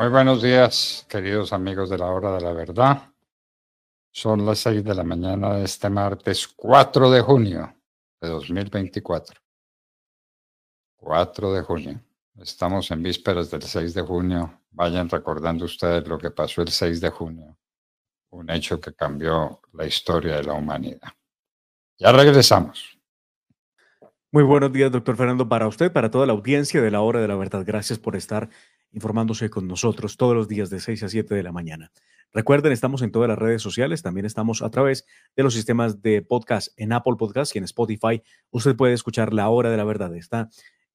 Muy buenos días, queridos amigos de la hora de la verdad. Son las seis de la mañana de este martes 4 de junio de 2024. 4 de junio. Estamos en vísperas del 6 de junio. Vayan recordando ustedes lo que pasó el 6 de junio. Un hecho que cambió la historia de la humanidad. Ya regresamos. Muy buenos días, doctor Fernando, para usted, para toda la audiencia de la hora de la verdad. Gracias por estar informándose con nosotros todos los días de 6 a 7 de la mañana. Recuerden, estamos en todas las redes sociales, también estamos a través de los sistemas de podcast en Apple Podcast y en Spotify. Usted puede escuchar La Hora de la Verdad. Está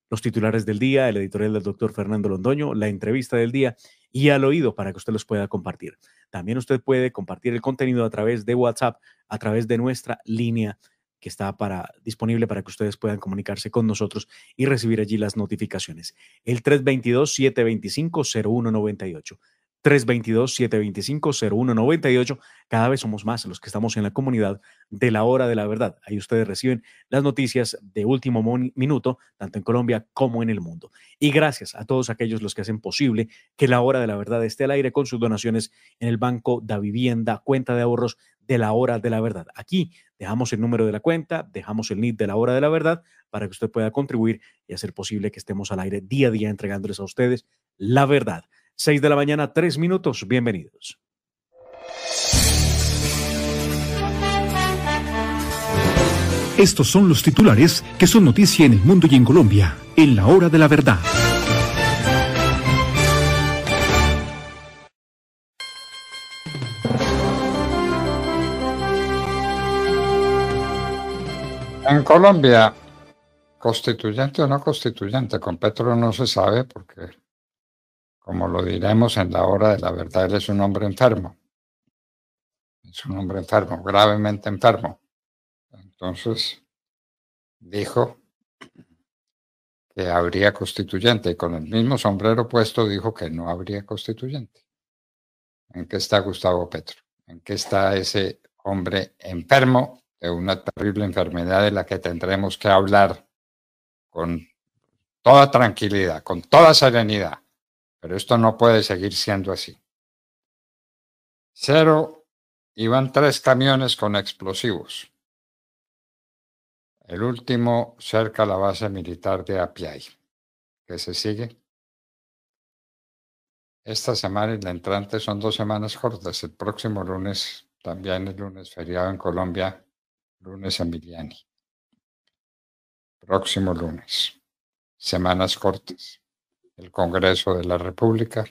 los titulares del día, el editorial del doctor Fernando Londoño, la entrevista del día y al oído para que usted los pueda compartir. También usted puede compartir el contenido a través de WhatsApp, a través de nuestra línea que está para, disponible para que ustedes puedan comunicarse con nosotros y recibir allí las notificaciones. El 322-725-0198. 322-725-0198. Cada vez somos más los que estamos en la comunidad de la hora de la verdad. Ahí ustedes reciben las noticias de último minuto, tanto en Colombia como en el mundo. Y gracias a todos aquellos los que hacen posible que la hora de la verdad esté al aire con sus donaciones en el Banco de Vivienda, cuenta de ahorros de la hora de la verdad. Aquí dejamos el número de la cuenta, dejamos el NID de la hora de la verdad para que usted pueda contribuir y hacer posible que estemos al aire día a día entregándoles a ustedes la verdad. 6 de la mañana, tres minutos. Bienvenidos. Estos son los titulares que son noticia en el mundo y en Colombia, en la hora de la verdad. En Colombia, constituyente o no constituyente, con Petro no se sabe porque como lo diremos en la hora de la verdad, él es un hombre enfermo. Es un hombre enfermo, gravemente enfermo. Entonces, dijo que habría constituyente y con el mismo sombrero puesto dijo que no habría constituyente. ¿En qué está Gustavo Petro? ¿En qué está ese hombre enfermo de una terrible enfermedad de la que tendremos que hablar con toda tranquilidad, con toda serenidad? Pero esto no puede seguir siendo así. Cero, iban tres camiones con explosivos. El último cerca la base militar de Apiay, ¿Qué se sigue. Esta semana y la entrante son dos semanas cortas. El próximo lunes, también el lunes feriado en Colombia, lunes Emiliani. Próximo lunes, semanas cortas el Congreso de la República.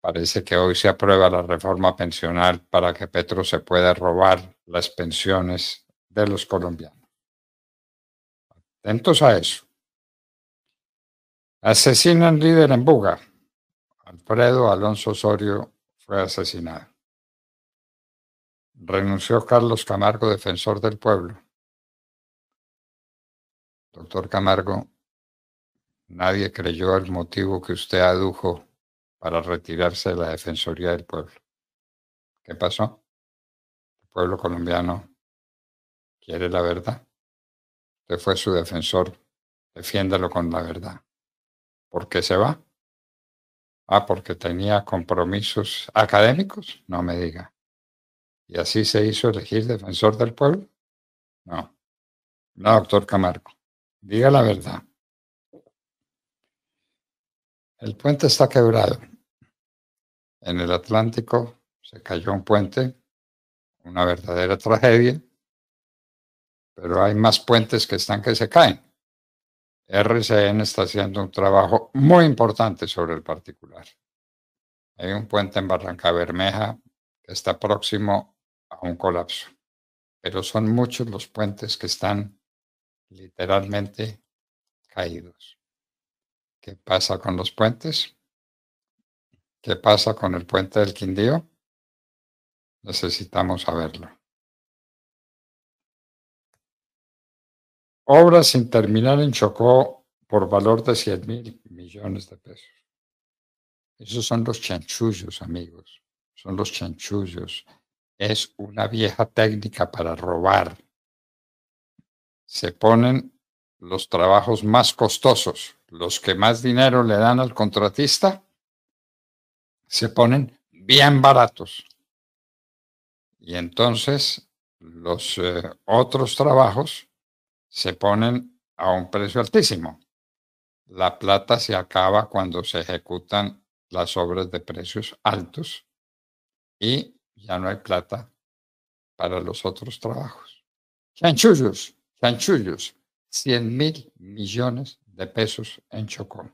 Parece que hoy se aprueba la reforma pensional para que Petro se pueda robar las pensiones de los colombianos. Atentos a eso. Asesinan líder en Buga. Alfredo Alonso Osorio fue asesinado. Renunció Carlos Camargo, defensor del pueblo. Doctor Camargo Nadie creyó el motivo que usted adujo para retirarse de la Defensoría del Pueblo. ¿Qué pasó? El pueblo colombiano quiere la verdad. Usted fue su defensor. Defiéndalo con la verdad. ¿Por qué se va? Ah, porque tenía compromisos académicos. No me diga. ¿Y así se hizo elegir defensor del pueblo? No. No, doctor Camargo. Diga la verdad. El puente está quebrado. En el Atlántico se cayó un puente, una verdadera tragedia, pero hay más puentes que están que se caen. RCN está haciendo un trabajo muy importante sobre el particular. Hay un puente en Barranca Bermeja que está próximo a un colapso, pero son muchos los puentes que están literalmente caídos. ¿Qué pasa con los puentes? ¿Qué pasa con el puente del Quindío? Necesitamos saberlo. Obras sin terminar en Chocó por valor de 100 mil millones de pesos. Esos son los chanchullos, amigos. Son los chanchullos. Es una vieja técnica para robar. Se ponen los trabajos más costosos los que más dinero le dan al contratista, se ponen bien baratos. Y entonces los eh, otros trabajos se ponen a un precio altísimo. La plata se acaba cuando se ejecutan las obras de precios altos y ya no hay plata para los otros trabajos. Chanchullos, chanchullos, 100 mil millones de pesos en Chocó.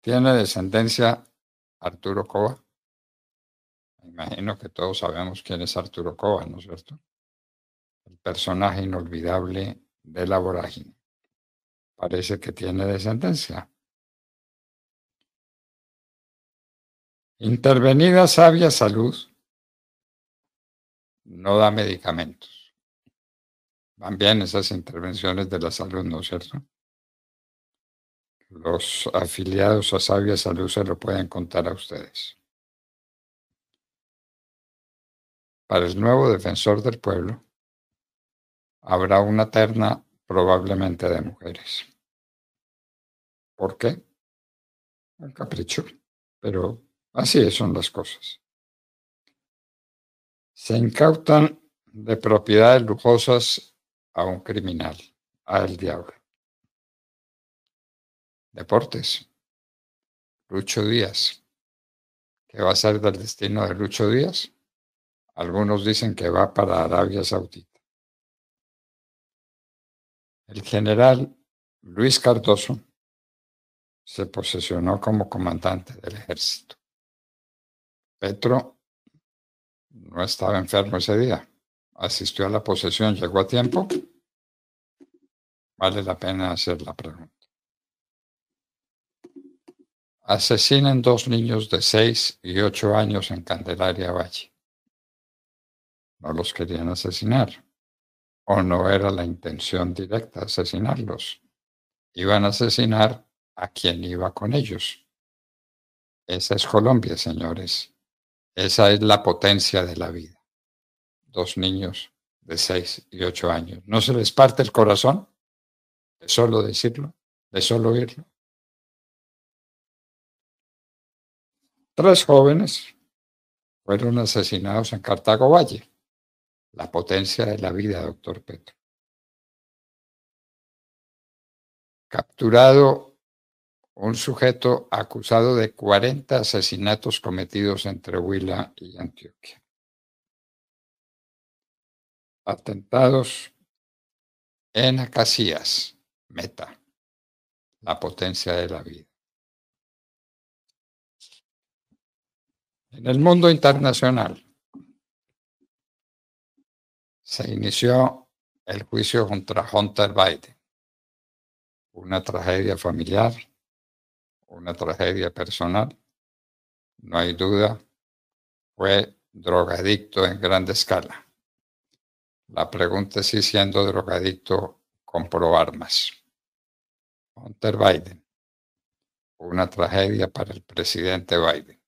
Tiene descendencia Arturo Cova. imagino que todos sabemos quién es Arturo Cova, ¿no es cierto? El personaje inolvidable de la vorágine. Parece que tiene descendencia. Intervenida sabia salud no da medicamentos van bien esas intervenciones de la salud, ¿no es cierto? Los afiliados a Sabia Salud se lo pueden contar a ustedes. Para el nuevo defensor del pueblo, habrá una terna probablemente de mujeres. ¿Por qué? el capricho, pero así son las cosas. Se incautan de propiedades lujosas a un criminal, al diablo. Deportes. Lucho Díaz. ¿Qué va a ser del destino de Lucho Díaz? Algunos dicen que va para Arabia Saudita. El general Luis Cardoso se posesionó como comandante del ejército. Petro no estaba enfermo ese día asistió a la posesión, llegó a tiempo, vale la pena hacer la pregunta. Asesinan dos niños de seis y ocho años en Candelaria Valle. No los querían asesinar, o no era la intención directa asesinarlos. Iban a asesinar a quien iba con ellos. Esa es Colombia, señores. Esa es la potencia de la vida dos niños de seis y ocho años. ¿No se les parte el corazón de solo decirlo, de solo oírlo? Tres jóvenes fueron asesinados en Cartago Valle, la potencia de la vida, doctor Petro. Capturado un sujeto acusado de 40 asesinatos cometidos entre Huila y Antioquia atentados en Acacias, Meta, la potencia de la vida. En el mundo internacional se inició el juicio contra Hunter Biden, una tragedia familiar, una tragedia personal, no hay duda, fue drogadicto en gran escala la pregunta es si siendo drogadicto comprobar más. Hunter Biden. Una tragedia para el presidente Biden.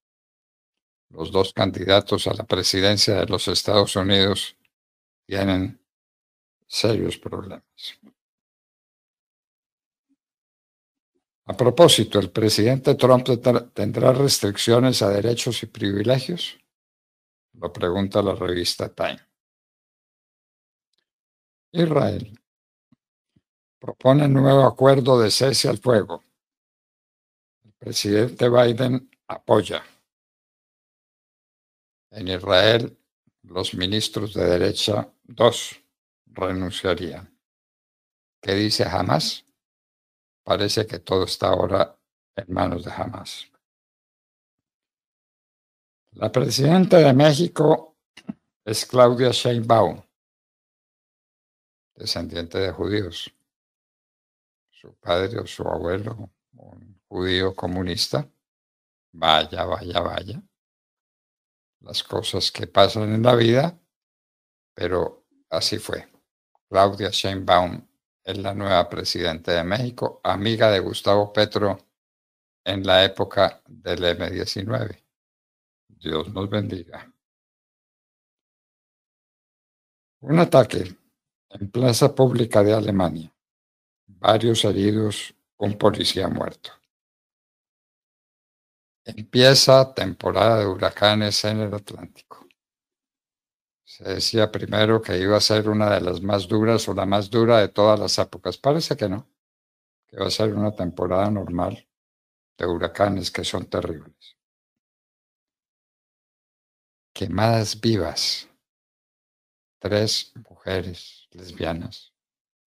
Los dos candidatos a la presidencia de los Estados Unidos tienen serios problemas. A propósito, ¿el presidente Trump tendrá restricciones a derechos y privilegios? Lo pregunta la revista Time. Israel propone nuevo acuerdo de cese al fuego. El presidente Biden apoya. En Israel, los ministros de derecha, dos, renunciarían. ¿Qué dice Hamas? Parece que todo está ahora en manos de Hamas. La presidenta de México es Claudia Sheinbaum descendiente de judíos. Su padre o su abuelo, un judío comunista. Vaya, vaya, vaya. Las cosas que pasan en la vida, pero así fue. Claudia Sheinbaum es la nueva presidenta de México, amiga de Gustavo Petro en la época del M19. Dios nos bendiga. Un ataque en Plaza Pública de Alemania. Varios heridos, un policía muerto. Empieza temporada de huracanes en el Atlántico. Se decía primero que iba a ser una de las más duras o la más dura de todas las épocas. Parece que no, que va a ser una temporada normal de huracanes que son terribles. Quemadas vivas. Tres mujeres lesbianas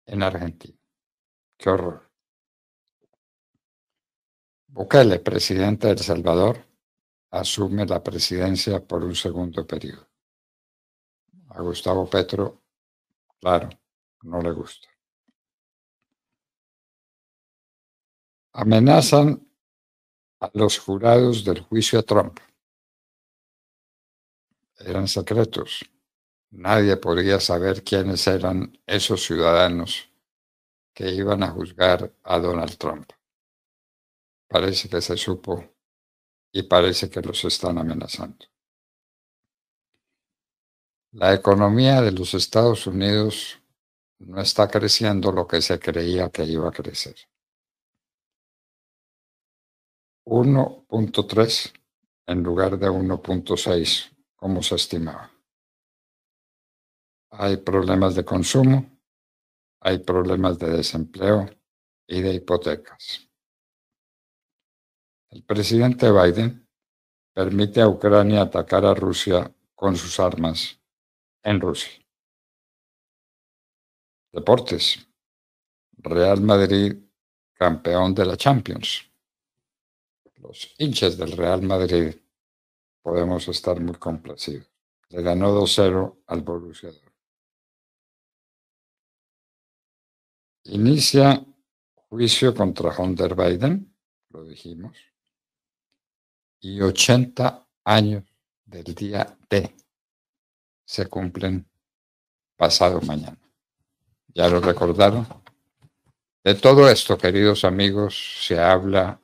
en Argentina. Qué horror. Bukele, presidente de El Salvador, asume la presidencia por un segundo periodo. A Gustavo Petro, claro, no le gusta. Amenazan a los jurados del juicio a Trump. Eran secretos. Nadie podría saber quiénes eran esos ciudadanos que iban a juzgar a Donald Trump. Parece que se supo y parece que los están amenazando. La economía de los Estados Unidos no está creciendo lo que se creía que iba a crecer. 1.3 en lugar de 1.6, como se estimaba hay problemas de consumo, hay problemas de desempleo y de hipotecas. El presidente Biden permite a Ucrania atacar a Rusia con sus armas en Rusia. Deportes. Real Madrid, campeón de la Champions. Los hinchas del Real Madrid podemos estar muy complacidos. Le ganó 2-0 al Borussia Inicia juicio contra Hunter Biden, lo dijimos, y 80 años del día D se cumplen pasado mañana. ¿Ya lo recordaron? De todo esto, queridos amigos, se habla